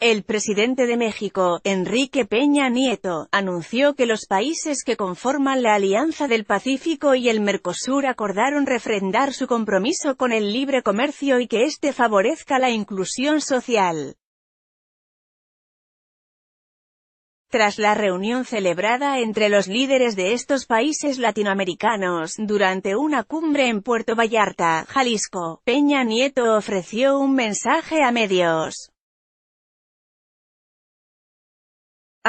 El presidente de México, Enrique Peña Nieto, anunció que los países que conforman la Alianza del Pacífico y el Mercosur acordaron refrendar su compromiso con el libre comercio y que este favorezca la inclusión social. Tras la reunión celebrada entre los líderes de estos países latinoamericanos, durante una cumbre en Puerto Vallarta, Jalisco, Peña Nieto ofreció un mensaje a medios.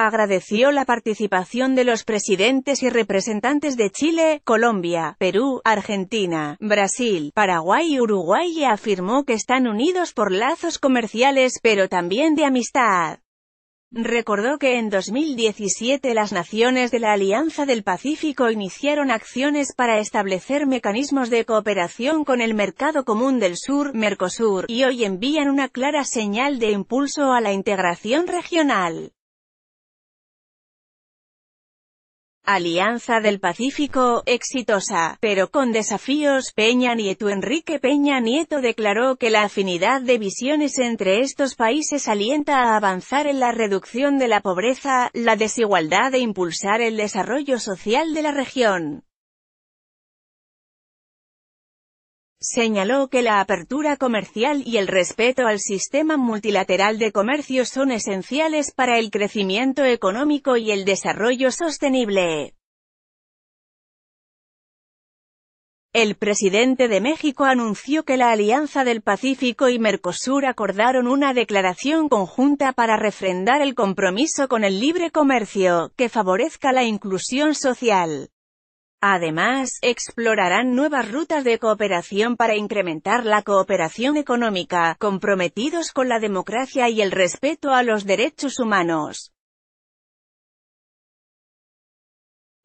agradeció la participación de los presidentes y representantes de Chile, Colombia, Perú, Argentina, Brasil, Paraguay y Uruguay y afirmó que están unidos por lazos comerciales pero también de amistad. Recordó que en 2017 las naciones de la Alianza del Pacífico iniciaron acciones para establecer mecanismos de cooperación con el Mercado Común del Sur, Mercosur, y hoy envían una clara señal de impulso a la integración regional. Alianza del Pacífico, exitosa, pero con desafíos, Peña Nieto Enrique Peña Nieto declaró que la afinidad de visiones entre estos países alienta a avanzar en la reducción de la pobreza, la desigualdad e impulsar el desarrollo social de la región. Señaló que la apertura comercial y el respeto al sistema multilateral de comercio son esenciales para el crecimiento económico y el desarrollo sostenible. El presidente de México anunció que la Alianza del Pacífico y Mercosur acordaron una declaración conjunta para refrendar el compromiso con el libre comercio, que favorezca la inclusión social. Además, explorarán nuevas rutas de cooperación para incrementar la cooperación económica, comprometidos con la democracia y el respeto a los derechos humanos.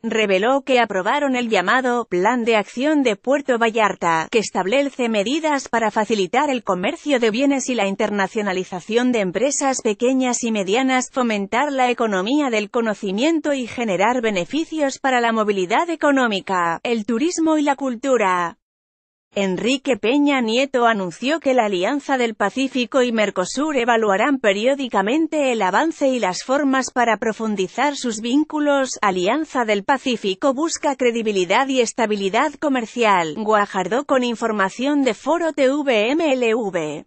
reveló que aprobaron el llamado Plan de Acción de Puerto Vallarta, que establece medidas para facilitar el comercio de bienes y la internacionalización de empresas pequeñas y medianas, fomentar la economía del conocimiento y generar beneficios para la movilidad económica, el turismo y la cultura. Enrique Peña Nieto anunció que la Alianza del Pacífico y Mercosur evaluarán periódicamente el avance y las formas para profundizar sus vínculos. Alianza del Pacífico busca credibilidad y estabilidad comercial. Guajardo con información de Foro TVMLV.